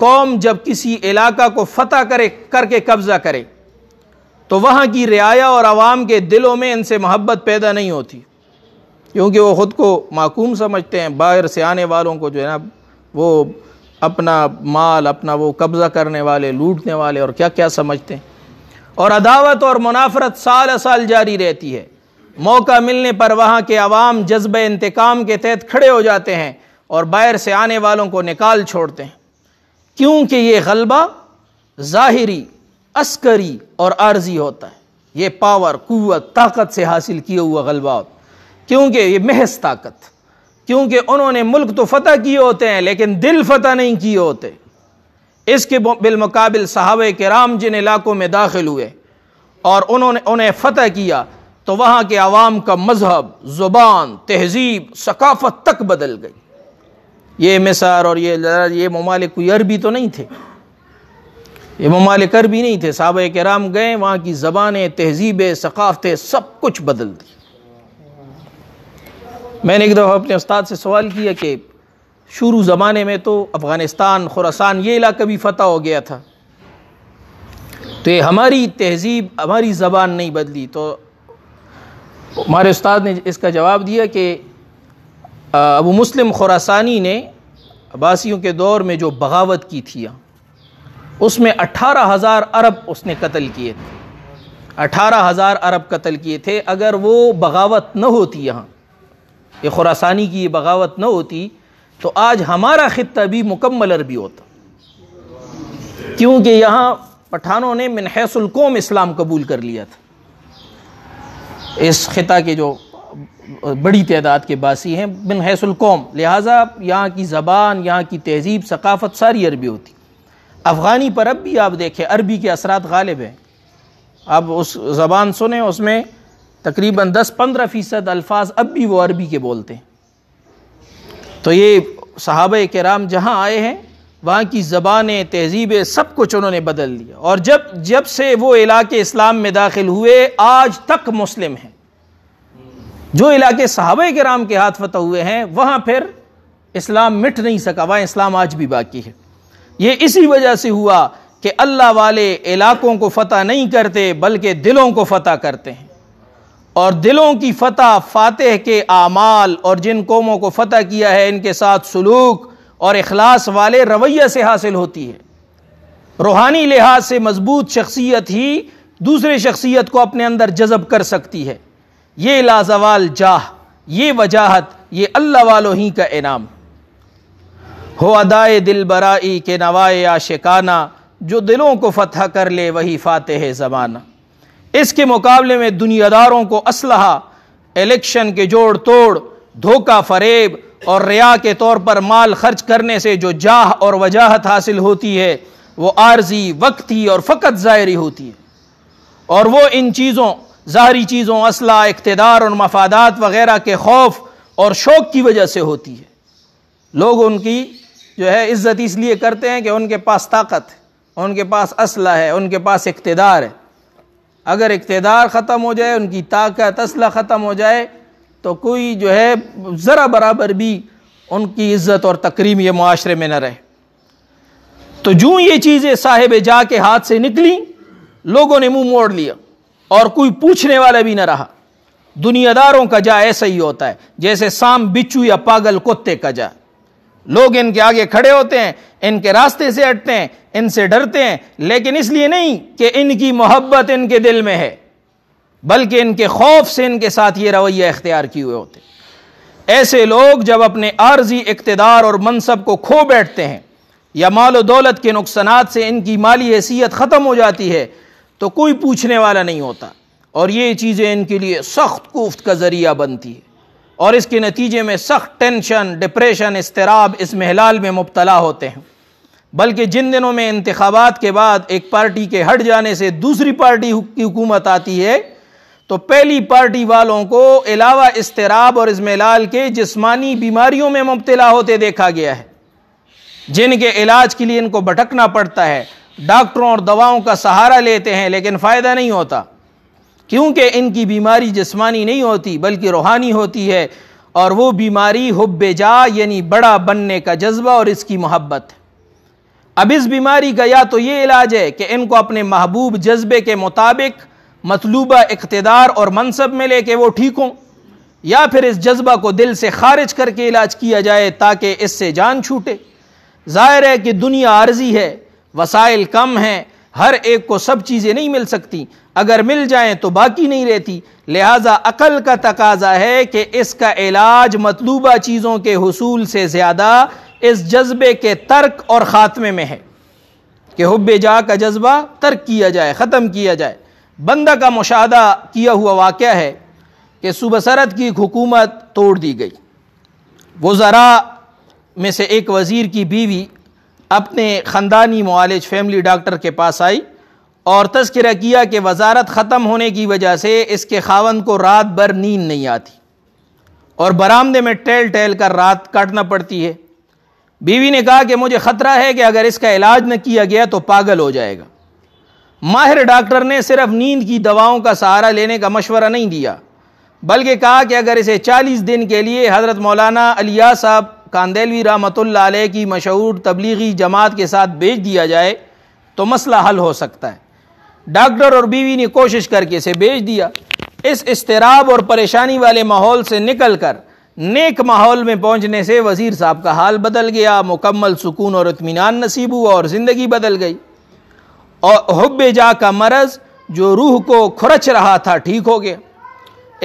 [SPEAKER 1] कौम जब किसी इलाका को फतह करे करके कब्ज़ा करे तो वहाँ की रियाया और आवाम के दिलों में इनसे महब्बत पैदा नहीं होती क्योंकि वो ख़ुद को माकूम समझते हैं बाहर से आने वालों को जो है ना वो अपना माल अपना वो कब्ज़ा करने वाले लूटने वाले और क्या क्या समझते हैं और अदावत और मुनाफरत साल साल जारी रहती है मौका मिलने पर वहाँ के आवाम जज्ब इंतकाम के तहत खड़े हो जाते हैं और बाहर से आने वालों को निकाल छोड़ते हैं क्योंकि ये गलबा ज़ाहरी अस्करी और आर्जी होता है ये पावर कुत ताकत से हासिल किया हुआ गलबा होता है क्योंकि ये महज ताकत क्योंकि उन्होंने मुल्क तो फतह किए होते हैं लेकिन दिल फतह नहीं किए होते इसके बिलमकबिल के राम जिन इलाकों में दाखिल हुए और उन्होंने उन्हें फतह किया तो वहाँ के आवाम का मजहब ज़ुबान तहजीब सकाफत तक बदल गई ये मिसार और ये ये ममालिक कोई अरबी तो नहीं थे ये ममालिक अरबी नहीं थे साहब कराम गए वहाँ की ज़बान तहजीबें सकाफतें सब कुछ बदल दी मैंने एक दफ़ा अपने उस्ताद से सवाल किया कि शुरू ज़माने में तो अफ़गानिस्तान खुरासान ये इलाका भी फतह हो गया था तो ये हमारी तहजीब हमारी ज़बान नहीं बदली तो हमारे उस्ताद ने इसका जवाब दिया कि अबू मुस्लिम खुरासानी ने बासियों के दौर में जो बगावत की थी उसमें अठारह हज़ार अरब उसने कत्ल किए थे अठारह हज़ार अरब कत्ल किए थे अगर वो बगावत न होती यहाँ ये खुरासानी की ये बगावत न होती तो आज हमारा ख़त्ता भी मुकम्मल अरबी होता क्योंकि यहाँ पठानों ने मिनहसुलकोम इस्लाम कबूल कर लिया था इस ख़िता के जो बड़ी तादाद के बासी हैं मिनहसुलकोम लिहाजा यहाँ की ज़बान यहाँ की तहजीब सकाफ़त सारी अरबी होती अफ़गानी पर अब भी आप देखें अरबी के असरात गालिब हैं आप उस ज़बान सुने उसमें तकरीबन 10-15 फ़ीसद अल्फाज अब भी वो अरबी के बोलते हैं तो ये साहब कराम जहाँ आए हैं वहाँ की ज़बानें तहजीबें सब कुछ उन्होंने बदल लिया और जब जब से वो इलाके इस्लाम में दाखिल हुए आज तक मुस्लिम हैं जो इलाके साहब कराम के हाथ फतह हुए हैं वहाँ फिर इस्लाम मिट नहीं सका वहाँ इस्लाम आज भी बाकी है ये इसी वजह से हुआ कि अल्लाह वाले इलाकों को फतह नहीं करते बल्कि दिलों को फतह करते हैं और दिलों की फतह फातह के आमाल और जिन कौमों को फतह किया है इनके साथ सलूक और अखलास वाले रवैये से हासिल होती है रूहानी लिहाज से मजबूत शख्सियत ही दूसरे शख्सियत को अपने अंदर जज़ब कर सकती है ये लाजवाल जाह ये वजाहत ये अल्लाह वालों ही का इनाम हो अदाए दिल बराई के नवाए आशिकाना जो दिलों को फतह कर ले वही फातह ज़माना इसके मुकाबले में दुनियादारों को असलहा इलेक्शन के जोड़ तोड़ धोखा फरेब और रिया के तौर पर माल खर्च करने से जो जाह और वजाहत हासिल होती है वो आर्जी वक्ती और फ़कत ज़ाहरी होती है और वो इन चीज़ों ज़ाहरी चीज़ों असला इकतदार और मफादात वगैरह के खौफ और शौक़ की वजह से होती है लोग उनकी जो है इज़्ज़त इसलिए करते हैं कि उनके पास ताकत है उनके पास असला है उनके पास इकतदार है अगर इकतदार ख़त्म हो जाए उनकी ताकत असला ख़त्म हो जाए तो कोई जो है ज़रा बराबर भी उनकी इज़्ज़त और तकरीम ये माशरे में न रहे तो जूँ ये चीज़ें साहेब जा के हाथ से निकली लोगों ने मुंह मोड़ लिया और कोई पूछने वाला भी न रहा दुनियादारों का जा ऐसा ही होता है जैसे सांप बिच्छू या पागल कुत्ते का जा लोग इनके आगे खड़े होते हैं इनके रास्ते से हटते हैं इनसे डरते हैं लेकिन इसलिए नहीं कि इनकी मोहब्बत इनके दिल में है बल्कि इनके खौफ से इनके साथ ये रवैया इख्तियार किए हुए होते ऐसे लोग जब अपने आर्जी इकतदार और मनसब को खो बैठते हैं या माल दौलत के नुकसान से इनकी माली हैसियत ख़त्म हो जाती है तो कोई पूछने वाला नहीं होता और ये चीज़ें इनके लिए सख्त कोफ्त का ज़रिया बनती है और इसके नतीजे में सख्त टेंशन डिप्रेशन इसतराब इस महलाल में मुबतला होते हैं बल्कि जिन दिनों में इंतबात के बाद एक पार्टी के हट जाने से दूसरी पार्टी की हुकूमत आती है तो पहली पार्टी वालों को अलावा इसतराब और इजमेलाल के जिसमानी बीमारियों में मुबतला होते देखा गया है जिनके इलाज के लिए इनको भटकना पड़ता है डॉक्टरों और दवाओं का सहारा लेते हैं लेकिन फ़ायदा नहीं होता क्योंकि इनकी बीमारी जिसमानी नहीं होती बल्कि रूहानी होती है और वो बीमारी जा यानी बड़ा बनने का जज्बा और इसकी मोहब्बत है अब इस बीमारी का या तो ये इलाज है कि इनको अपने महबूब जज्बे के मुताबिक मतलूबा इकतदार और मनसब में लेके वो ठीक हों या फिर इस जज्बा को दिल से खारिज करके इलाज किया जाए ताकि इससे जान छूटे ज़ाहिर है कि दुनिया आर्जी है वसाइल कम हैं हर एक को सब चीज़ें नहीं मिल सकती अगर मिल जाएं तो बाकी नहीं रहती लिहाजा अकल का तकाजा है कि इसका इलाज मतलूबा चीज़ों के हसूल से ज़्यादा इस जज्बे के तर्क और ख़ात्मे में है कि हब जा का जज्बा तर्क किया जाए ख़त्म किया जाए बंदा का मुशाह किया हुआ वाक़ है कि सूबह सरहद की हुकूमत तोड़ दी गई वो ज़रा में से एक वज़ीर की बीवी अपने ख़ानदानी मालज फैमिली डॉक्टर के पास आई और तस्करा किया कि वजारत ख़त्म होने की वजह से इसके खावन को रात भर नींद नहीं आती और बरामदे में टहल टहल कर रात काटना पड़ती है बीवी ने कहा कि मुझे ख़तरा है कि अगर इसका इलाज न किया गया तो पागल हो जाएगा माहिर डॉक्टर ने सिर्फ नींद की दवाओं का सहारा लेने का मशवरा नहीं दिया बल्कि कहा कि अगर इसे 40 दिन के लिए हज़रत मौलाना अलिया साहब कांदेलवी रहमत की मशहूर तबलीगी जमात के साथ भेज दिया जाए तो मसला हल हो सकता है डॉक्टर और बीवी ने कोशिश करके इसे भेज दिया इस इसतराब और परेशानी वाले माहौल से निकल कर नेक माहौल में पहुंचने से वज़ीर साहब का हाल बदल गया मुकम्मल सुकून और इतमान नसीब हुआ और ज़िंदगी बदल गई और हब जा का मरज़ जो रूह को खुरच रहा था ठीक हो गया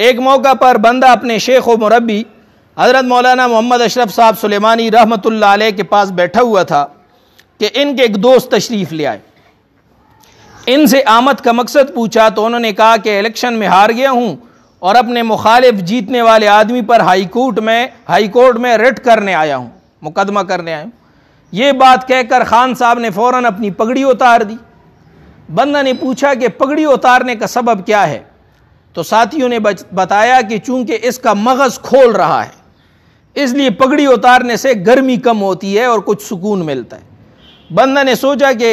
[SPEAKER 1] एक मौका पर बंदा अपने शेख व मुरबी हज़रत मौलाना मोहम्मद अशरफ साहब सुलेमानी रहमत के पास बैठा हुआ था कि इनके एक दोस्त तशरीफ़ ले आए इनसे आमद का मकसद पूछा तो उन्होंने कहा कि इलेक्शन में हार गया हूँ और अपने मुखालिफ जीतने वाले आदमी पर हाई कोर्ट में हाई कोर्ट में रिट करने आया हूँ मुकदमा करने आया हूँ ये बात कहकर खान साहब ने फ़ौर अपनी पगड़ी उतार दी बंदा ने पूछा कि पगड़ी उतारने का सबब क्या है तो साथियों ने बताया कि चूंकि इसका मगज़ खोल रहा है इसलिए पगड़ी उतारने से गर्मी कम होती है और कुछ सुकून मिलता है बंदा ने सोचा कि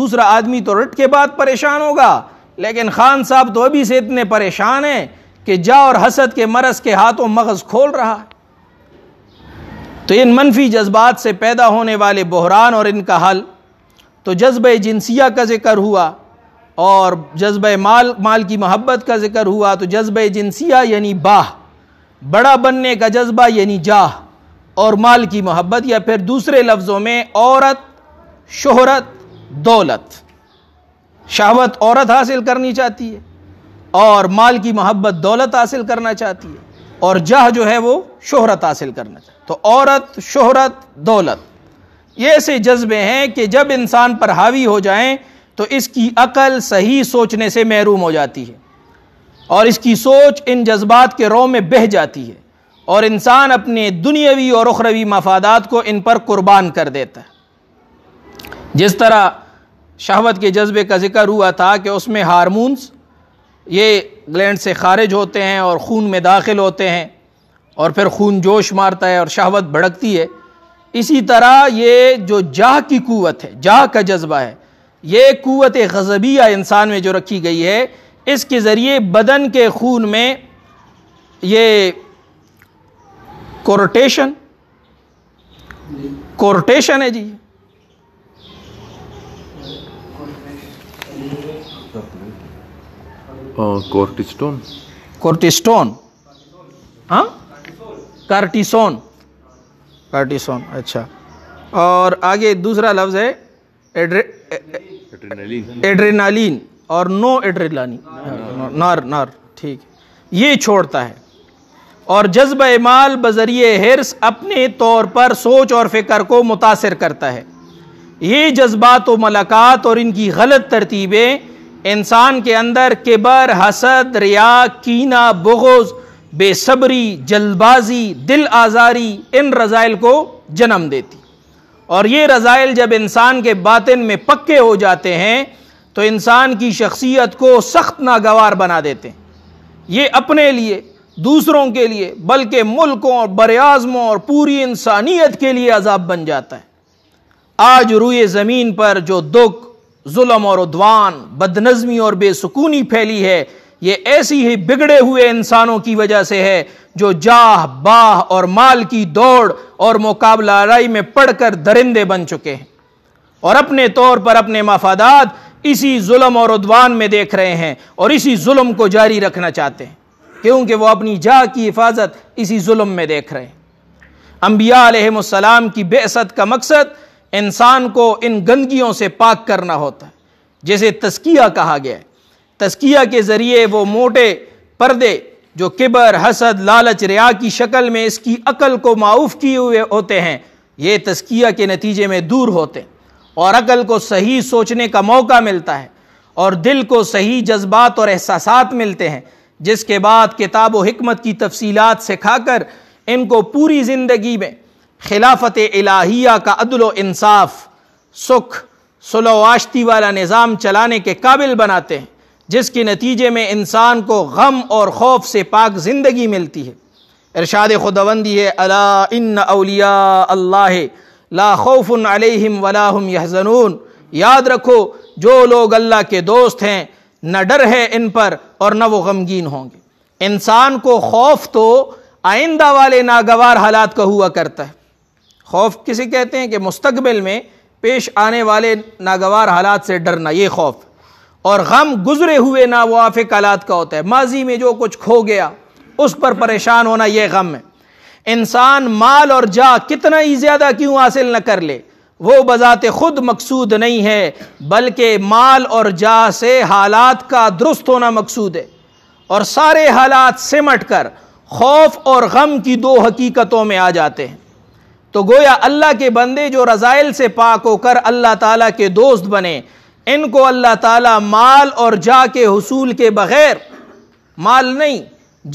[SPEAKER 1] दूसरा आदमी तो रट के बाद परेशान होगा लेकिन खान साहब तो अभी से इतने परेशान हैं कि जा और हसद के मरस के हाथों मगज़ खोल रहा है तो इन मनफी जज्बात से पैदा होने वाले बहरान और इनका हल तो जज्ब जिनसिया का ज़िक्र हुआ और जज्ब माल माल की महब्बत का ज़िक्र हुआ तो जज्ब जिनसिया यानी बाह बड़ा बनने का जज्बा यानी जाह और माल की महब्बत या फिर दूसरे लफ्ज़ों में औरत शोहरत दौलत शहवत औरत हासिल करनी चाहती है और माल की मोहब्बत दौलत हासिल करना चाहती है और जह जो है वो शोहरत हासिल करना चाहती तो औरत शोहरत दौलत ये ऐसे जज्बे हैं कि जब इंसान पर हावी हो जाएं तो इसकी अकल सही सोचने से महरूम हो जाती है और इसकी सोच इन जज्बात के रो में बह जाती है और इंसान अपने दुनियावी और उखरवी मफादात को इन पर कुर्बान कर देता है जिस तरह शहवत के जज्बे का जिक्र हुआ था कि उसमें हारमोन्स ये ग्लैंड से खारिज होते हैं और खून में दाखिल होते हैं और फिर खून जोश मारता है और शहवत भड़कती है इसी तरह ये जो जाह की क़वत है जाह का जज्बा है ये क़वत गज़बिया इंसान में जो रखी गई है इसके ज़रिए बदन के खून में ये कोरोटेशन कोरोटेशन है जी कोर्टिस्टोन कोर्टिस्टोन हाँ कार्टिसोन कार्टिसोन अच्छा और आगे दूसरा लफ्ज़ है एड्रेनालिन और नो एड्रेनालिन नर नर ठीक ये छोड़ता है और जज्ब माल बजरिए हिरस अपने तौर पर सोच और फिक्र को मुतासर करता है ये जज्बात व मलाकात और इनकी गलत तरतीबें इंसान के अंदर किबर हसद रिया कीना बगोज बेसब्री जल्दबाजी दिल आज़ारी इन रज़ाइल को जन्म देती और ये रज़ाइल जब इंसान के बातिन में पक्के हो जाते हैं तो इंसान की शख्सियत को सख्त नागवार बना देते हैं ये अपने लिए दूसरों के लिए बल्कि मुल्कों और बरआज़मों और पूरी इंसानियत के लिए अजाब बन जाता है आज रुए ज़मीन पर जो दुख जुलम और उद्वान बदनज़मी और बेसकूनी फैली है ये ऐसी ही बिगड़े हुए इंसानों की वजह से है जो जाह बाह और माल की दौड़ और मुकाबला राई में पढ़कर दरिंदे बन चुके हैं और अपने तौर पर अपने मफादात इसी जुलम और उद्वान में देख रहे हैं और इसी जुलम को जारी रखना चाहते हैं क्योंकि वो अपनी जाह की हिफाजत इसी जुलम में देख रहे हैं अम्बिया की बेसत का मकसद इंसान को इन गंदगियों से पाक करना होता है जैसे तस्किया कहा गया है तस्किया के ज़रिए वो मोटे पर्दे जो किबर हसद लालच रिया की शक्ल में इसकी अकल को माऊफ किए हुए होते हैं ये तस्किया के नतीजे में दूर होते हैं और अकल को सही सोचने का मौका मिलता है और दिल को सही जज्बात और एहसास मिलते हैं जिसके बाद किताब हमत की तफसीत सिखाकर इनको पूरी ज़िंदगी में खिलाफत इलाहिया का अदल इंसाफ सुख सलोआशती वाला निज़ाम चलाने के काबिल बनाते हैं जिसके नतीजे में इंसान को गम और खौफ से पाक ज़िंदगी मिलती है इरशाद खुदवंदी है अला इन अलिया अल्लाह ला खौफ़ अलहम वलाहम यहजनून याद रखो जो लोग अल्लाह के दोस्त हैं न डर है इन पर और न वो गमगीन होंगे इंसान को खौफ तो आइंदा वाले नागवार हालात का हुआ करता है खौफ किसे कहते हैं कि मुस्तबिल में पेश आने वाले नागवार हालात से डरना ये खौफ और गम गुजरे हुए आफे कालात का होता है माजी में जो कुछ खो गया उस पर परेशान होना यह गम है इंसान माल और जा कितना ही ज़्यादा क्यों हासिल न कर ले वो बज़ात खुद मकसूद नहीं है बल्कि माल और जा से हालात का दुरुस्त होना मकसूद है और सारे हालात सिमट कर खौफ और गम की दो हकीकतों में आ जाते हैं तो गोया अल्लाह के बंदे जो रज़ाइल से पाक होकर अल्लाह ताला के दोस्त बने इनको अल्लाह ताला माल और जा के हसूल के बग़ैर माल नहीं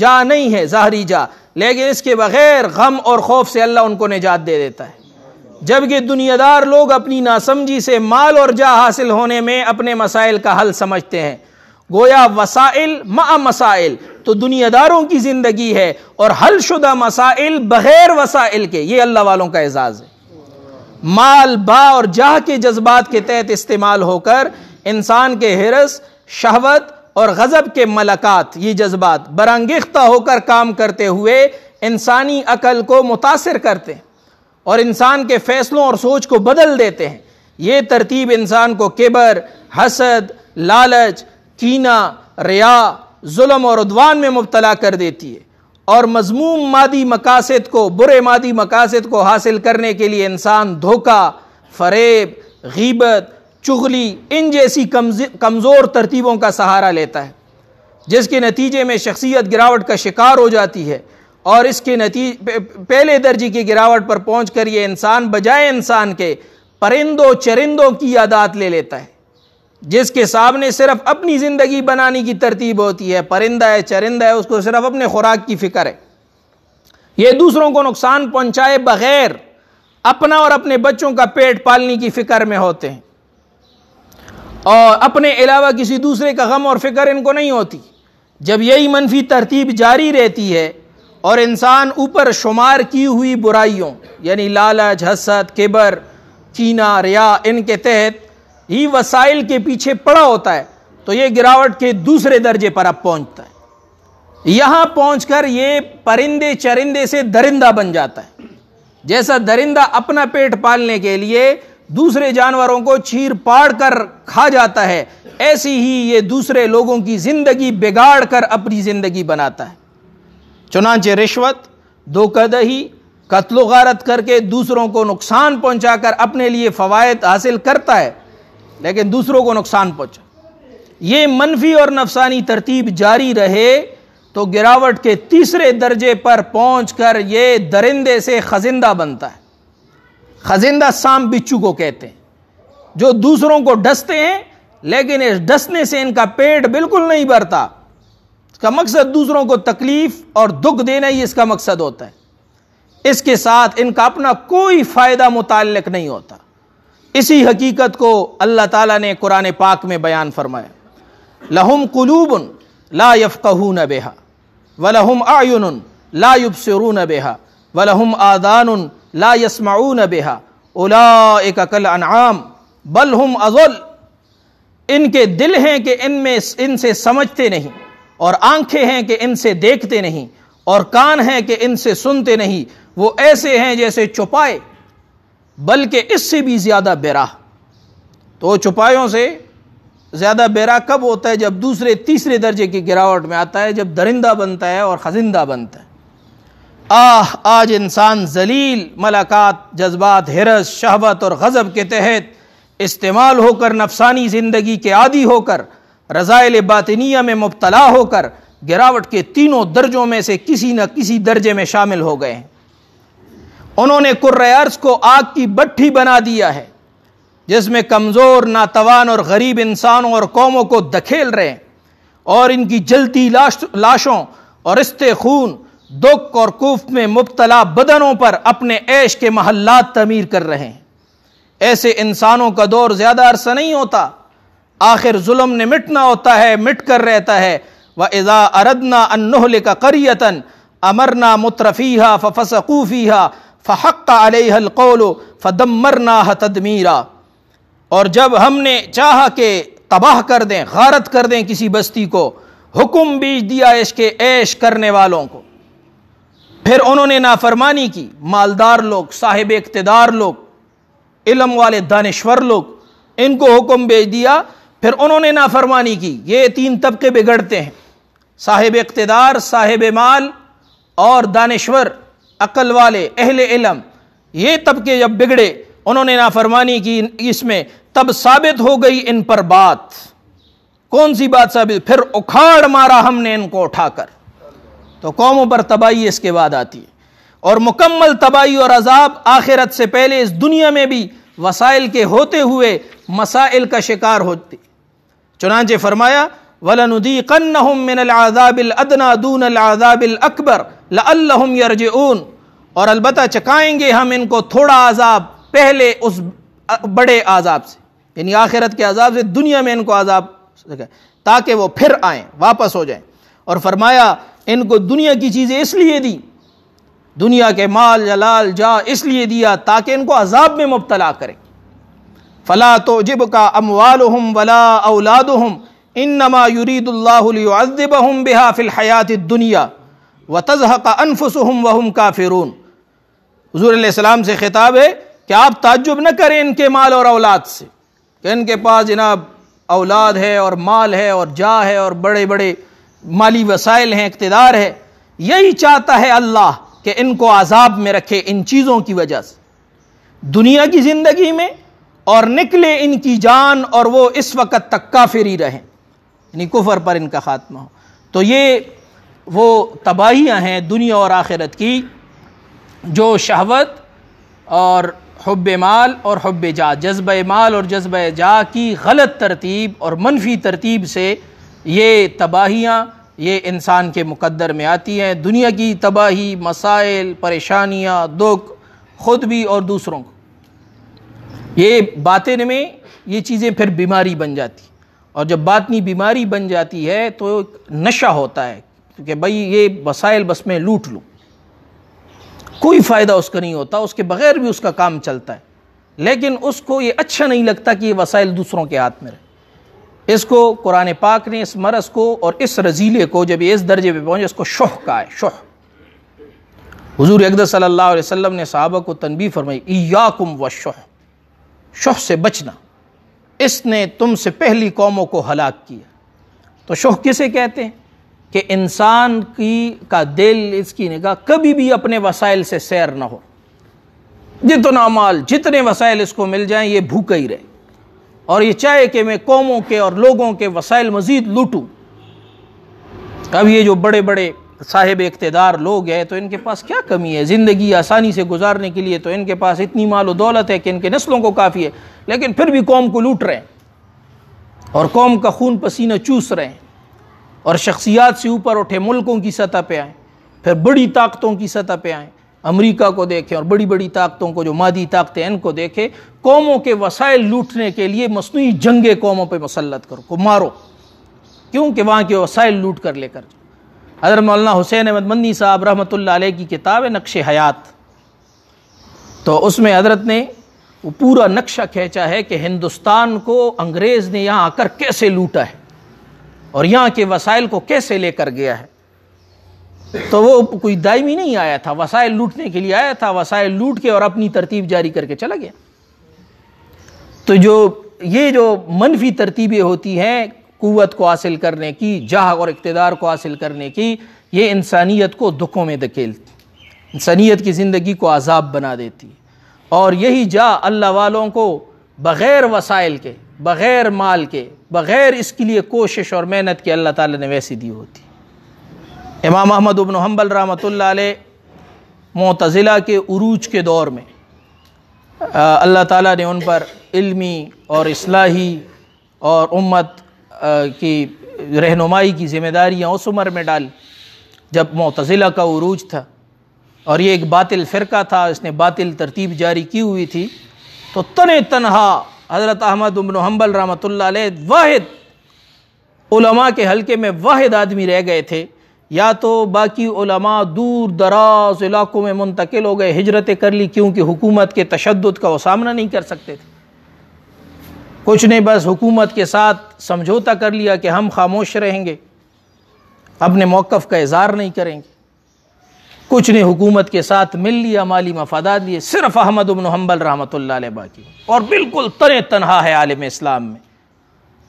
[SPEAKER 1] जा नहीं है ज़ाहरी जा लेकिन इसके बग़ैर गम और खौफ से अल्लाह उनको निजात दे देता है जबकि दुनियादार लोग अपनी नासमझी से माल और जा हासिल होने में अपने मसाइल का हल समझते हैं गोया वसाइल मा मसाइल तो दुनियादारों की ज़िंदगी है और हल शुदा मसाइल बग़ैर वसाइल के ये अल्लाह वालों का एजाज़ है माल बा और जाह के जज्बात के तहत इस्तेमाल होकर इंसान के हिरस शहवत और गज़ब के मलकात ये जज्बात बरंगिख्ता होकर काम करते हुए इंसानी अकल को मुतासर करते हैं और इंसान के फ़ैसलों और सोच को बदल देते हैं ये तरतीब इंसान को किबर हसद लालच कीना रिया जुल्म और उद्वान में मुबतला कर देती है और मजमूम मादी मकासद को बुरे मादी मकासद को हासिल करने के लिए इंसान धोखा फरेब गीबत चुगली इन जैसी कमज़ोर तरतीबों का सहारा लेता है जिसके नतीजे में शख्सियत गिरावट का शिकार हो जाती है और इसके नती पहले दर्जे की गिरावट पर पहुँच कर ये इंसान बजाय इंसान के परिंदों चरिंदों की यादात ले लेता है जिसके सामने सिर्फ अपनी ज़िंदगी बनाने की तरतीब होती है परिंदा है चरिंदा है उसको सिर्फ अपने खुराक की फ़िक्र है ये दूसरों को नुकसान पहुँचाए बग़ैर अपना और अपने बच्चों का पेट पालने की फ़िक्र में होते हैं और अपने अलावा किसी दूसरे का गम और फ़िक्र इनको नहीं होती जब यही मनफी तरतीब जारी रहती है और इंसान ऊपर शुमार की हुई बुराइयों यानी लालच हसद किबर कीना रिया इनके तहत ही वसाइल के पीछे पड़ा होता है तो ये गिरावट के दूसरे दर्जे पर अब पहुंचता है यहां पहुंचकर ये परिंदे चरिंदे से दरिंदा बन जाता है जैसा दरिंदा अपना पेट पालने के लिए दूसरे जानवरों को चीर पाड़ कर खा जाता है ऐसी ही ये दूसरे लोगों की जिंदगी बिगाड़ कर अपनी जिंदगी बनाता है चुनाचे रिश्वत धोखादही कत्लो गारत करके दूसरों को नुकसान पहुंचाकर अपने लिए फ़वाद हासिल करता है लेकिन दूसरों को नुकसान पहुँचा ये मनफी और नफसानी तरतीब जारी रहे तो गिरावट के तीसरे दर्जे पर पहुँच कर ये दरिंदे से खजिंदा बनता है खजिंदा साम बिच्छू को कहते हैं जो दूसरों को डसते हैं लेकिन इस डसने से इनका पेट बिल्कुल नहीं भरता इसका मकसद दूसरों को तकलीफ और दुख देना ही इसका मकसद होता है इसके साथ इनका अपना कोई फ़ायदा मुतल नहीं होता इसी हकीकत को अल्लाह ताला ने कुरान पाक में बयान फरमाया लहुम कुलूबन ला न बेहा व लहम आयुन ला युबसरून बेहा व लहम आदान ला यसमाऊन बेहा उला एक अकल अनाम बल अजल इनके दिल हैं कि इनमें इनसे समझते नहीं और आंखें हैं कि इनसे देखते नहीं और कान हैं कि इनसे सुनते नहीं वो ऐसे हैं जैसे चुपाए बल्कि इससे भी ज़्यादा बेरा तो छुपायों से ज़्यादा बेरा कब होता है जब दूसरे तीसरे दर्जे की गिरावट में आता है जब दरिंदा बनता है और खजिंदा बनता है आह आज इंसान जलील मलाकात जज्बात हिरस शहबत और गज़ब के तहत इस्तेमाल होकर नफसानी ज़िंदगी के आदि होकर रज़ाइल बातनिया में मुबतला होकर गिरावट के तीनों दर्जों में से किसी न किसी दर्जे में शामिल हो गए हैं उन्होंने अर्स को आग की भट्टी बना दिया है जिसमें कमज़ोर नातवान और गरीब इंसानों और कौमों को धकेल रहे हैं और इनकी जलती लाश लाशों और रिश्ते खून दुख और कुफ में मुबतला बदनों पर अपने ऐश के महल्लात तमीर कर रहे हैं ऐसे इंसानों का दौर ज़्यादा अरसा नहीं होता आखिर जुल्म ने मिटना होता है मिट कर रहता है व इज़ा अरदना अनहल का करियतन अमरना मुतरफ़ीहा फ़सकूफ़ीहा फ़हक़ अलहलकौल फ़दमरना तदमीरा और जब हमने चाह के तबाह कर दें गारत कर दें किसी बस्ती को हुक्म बीज दिया इसके ऐश करने वालों को फिर उन्होंने नाफरमानी की मालदार लोग साहिब इकतदार लोग इलम वाले दानश्वर लोग इनको हुक्म बेच दिया फिर उन्होंने नाफरमानी की ये तीन तबके बिगड़ते हैं साहिब इकतदार साहिब माल और दानश्वर अकल वाले अहल इलम ये तबके जब बिगड़े उन्होंने नाफरमानी की इसमें तब साबित हो गई इन पर बात कौन सी बात साबित फिर उखाड़ मारा हमने इनको उठाकर तो कौमों पर तबाही इसके बाद आती है और मुकम्मल तबाही और अजाब आखिरत से पहले इस दुनिया में भी वसाइल के होते हुए मसाइल का शिकार होती चुनाचे फरमाया वलनुदीक़न्नहुम मिनल आज़ाबिल अकबर लअल्लहुम और अलबत् चकाएंगे हम इनको थोड़ा आज़ाब पहले उस बड़े आज़ाब से यानी आखिरत के आज़ाब से दुनिया में इनको आज़ाब ताकि वो फिर आए वापस हो जाए और फरमाया इनको दुनिया की चीज़ें इसलिए दी दुनिया के माल जलाल जा इसलिए दिया ताकि इनको अजाब में मुबतला करें फ़ला तो जिब का अमवाल वला औलाद इन नमा युरीदुल्लाज़ब बिहा हयात दुनिया व तजहक़ अनफसहम वहम काफिरून हज़ूराम से ख़िताब है कि आप ताजुब न करें इनके माल और औलाद से कि इनके पास जनाब औलाद है और माल है और जा है और बड़े बड़े माली वसाइल हैं इकतदार है यही चाहता है अल्लाह कि इनको आज़ाब में रखे इन चीज़ों की वजह से दुनिया की ज़िंदगी में और निकले इनकी जान और वो इस वक्त तक ही रहें यानी कुफर पर इनका ख़ात्मा हो तो ये वो तबाहियाँ हैं दुनिया और आखिरत की जो शहवत और हब माल और हब जा जज्ब माल और जज्ब जा की गलत तरतीब और मनफी तरतीब से ये तबाहियाँ ये इंसान के मुकद्दर में आती हैं दुनिया की तबाही मसाइल परेशानियाँ दुख खुद भी और दूसरों को ये बातें में ये चीज़ें फिर बीमारी बन जाती और जब बातनी बीमारी बन जाती है तो नशा होता है कि भाई ये वसाइल बस में लूट लूँ कोई फ़ायदा उसका नहीं होता उसके बगैर भी उसका काम चलता है लेकिन उसको ये अच्छा नहीं लगता कि ये वसाइल दूसरों के हाथ में रहे इसको कुरान पाक ने इस मरस को और इस रजीले को जब इस दर्जे पर पहुँचे इसको शोह का है शोह हजूर अकदर सल्ला वसम ने साहबा को तनबी फरमाई ईयाकुम व शोह शोह से बचना इसने तुमसे पहली कौमों को हलाक किया तो शोह किसे कहते हैं कि इंसान की का दिल इसकी निगाह कभी भी अपने वसाइल से सैर ना हो जितना माल जितने वसाइल इसको मिल जाएं ये भूख ही रहे और ये चाहे कि मैं कौमों के और लोगों के वसाइल मज़ीद लूटू अब ये जो बड़े बड़े साहिब इकतदार लोग हैं तो इनके पास क्या कमी है ज़िंदगी आसानी से गुजारने के लिए तो इनके पास इतनी माल दौलत है कि इनके नस्लों को काफ़ी है लेकिन फिर भी कौम को लूट रहे हैं और कौम का खून पसीना चूस रहे हैं और शख्सियात से ऊपर उठे मुल्कों की सतह पर आएँ फिर बड़ी ताकतों की सतह पर आएँ अमरीका को देखें और बड़ी बड़ी ताकतों को जो मादी ताकतें हैं इनको देखें कौमों के वसाइल लूटने के लिए मसनू जंगे कौमों पर मसलत करो को मारो क्योंकि वहाँ के वसाइल लूट कर लेकर जाओ हज़र मौलाना हुसैन अहमद मन्नी साहब रहमत की किताब है नक्श हयात तो उसमें हजरत ने वो पूरा नक्शा खींचा है कि हिंदुस्तान को अंग्रेज़ ने यहाँ आकर कैसे लूटा है और यहाँ के वसाइल को कैसे लेकर गया है तो वो कोई दायमी नहीं आया था वसाइल लूटने के लिए आया था वसाइल लूट के और अपनी तरतीब जारी करके चला गया तो जो ये जो मनफी तरतीबें होती हैं क़वत को हासिल करने की जाह और इकतदार को हासिल करने की ये इंसानियत को दुखों में धकेलती इंसानियत की ज़िंदगी को आज़ाब बना देती और यही जा अल्लाह वालों को बग़ैर वसाइल के बग़ैर माल के बग़ैर इसके लिए कोशिश और मेहनत की अल्लाह ताला ने वैसी दी होती इमाम अहमद उबन हम्बल रहमत मतज़िला के उरूज के दौर में अल्लाह ताला ने उन पर इल्मी और इसलाही और उम्मत की रहनुमाई की जिम्मेदारियाँ उस उम्र में डाली जब मतज़िला का उरूज था और ये एक बातिल फ़िरका था इसने बातिल तरतीब जारी की हुई थी तो तन तनहा हज़रत अहमद उबन हम्बल रमत वाहिद उलमा के हलके में वाहिद आदमी रह गए थे या तो बाकी उलमा दूर दराज इलाकों में मुंतकिल हो गए हिजरतें कर ली क्योंकि हुकूमत के तशद का वो सामना नहीं कर सकते थे कुछ ने बस हुकूमत के साथ समझौता कर लिया कि हम खामोश रहेंगे अपने मौक़ का इजहार नहीं करेंगे कुछ ने हुकूमत के साथ मिल लिया माली मफादा लिए सिर्फ अहमद उबन हम्बल रहमत बाकी और बिल्कुल तरे तनहा है आलम इस्लाम में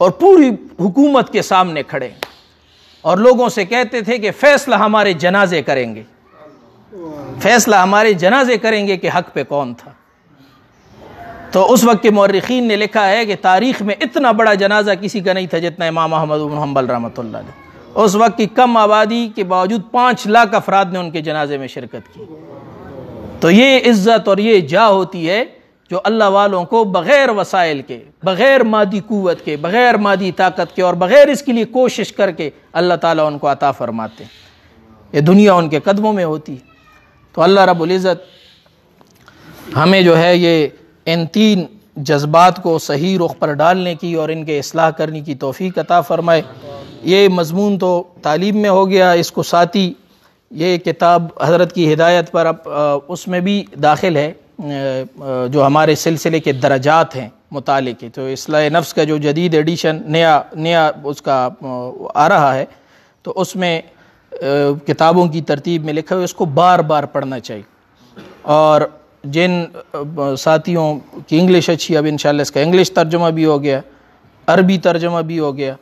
[SPEAKER 1] और पूरी हुकूमत के सामने खड़े और लोगों से कहते थे कि फ़ैसला हमारे जनाजे करेंगे फ़ैसला हमारे जनाजे करेंगे कि हक पे कौन था तो उस वक्त के मौरखीन ने लिखा है कि तारीख़ में इतना बड़ा जनाजा किसी का नहीं था जितना इमाम अहमद हम्बल रहमत ने उस वक्त की कम आबादी के बावजूद पाँच लाख अफराद ने उनके जनाजे में शिरकत की तो ये इज़्ज़त और ये जा होती है जो अल्लाह वालों को बग़ैर वसाइल के बग़ैर मादी कुत के बग़ैर मादी ताकत के और बग़ैर इसके लिए कोशिश करके अल्लाह ताला उनको अता फ़रमाते हैं ये दुनिया उनके कदमों में होती है तो अल्लाह रबुल्ज़त हमें जो है ये इन तीन जज्बात को सही रुख पर डालने की और इनके असलाह करने की तोफ़ी कता फ़रमाए ये मजमून तो तालीम में हो गया इसको साथी ये किताब हज़रत की हिदायत पर अब उसमें भी दाखिल है जो हमारे सिलसिले के दर्जात हैं मुताल के तो इसलाह नफ्स का जो जदीद एडिशन नया नया उसका आ रहा है तो उसमें किताबों की तरतीब में लिखा हुआ उसको बार बार पढ़ना चाहिए और जिन साथियों की इंग्लिश अच्छी अब इंशाल्लाह इसका इंग्लिश तर्जमा भी हो गया अरबी तर्जमा भी हो गया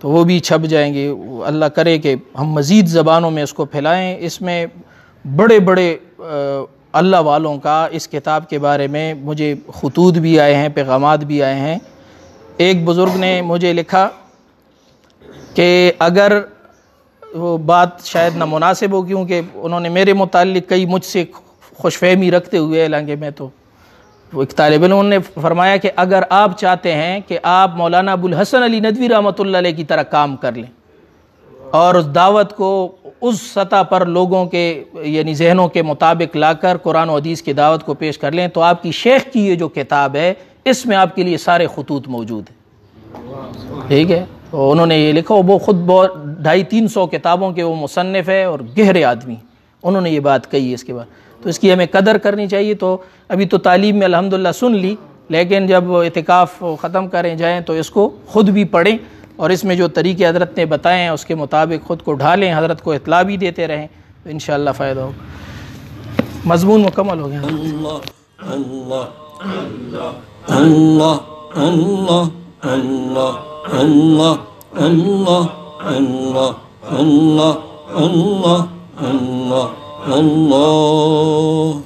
[SPEAKER 1] तो वो भी छप जाएंगे अल्लाह करे कि हम मज़ीद ज़बानों में इसको फैलाएँ इसमें बड़े बड़े अल्लाह वालों का इस किताब के बारे में मुझे खतूत भी आए हैं पैगाम भी आए हैं एक बुज़ुर्ग ने मुझे लिखा कि अगर वो बात शायद नामनासिब हो क्योंकि उन्होंने मेरे मुतल कई मुझसे खुश फहमी रखते हुए हालांकि मैं तो वो एक तालब ने फरमाया कि अगर आप चाहते हैं कि आप मौलाना अबुल हसन अली नदवी रहमत की तरह काम कर लें और उस दावत को उस सतह पर लोगों के यानी जहनों के मुताबिक लाकर कुरान हदीस की दावत को पेश कर लें तो आपकी शेख की ये जो किताब है इसमें आपके लिए सारे खतूत मौजूद हैं ठीक है तो उन्होंने ये लिखा वो खुद बहुत ढाई तीन सौ किताबों के वो मुसनफ़ है और गहरे आदमी उन्होंने ये बात कही इसके बाद तो इसकी हमें कदर करनी चाहिए तो अभी तो तालीम में अलहमदिल्ला सुन ली लेकिन जब इतिकाफ़ ख़त्म करें जाएँ तो इसको ख़ुद भी पढ़ें और इसमें जो तरीके हज़रत ने बताए हैं उसके मुताबिक ख़ुद को ढालें हज़रत को इतला भी देते रहें तो इन फ़ायदा होगा मजमून मुकम्मल हो गया Allah。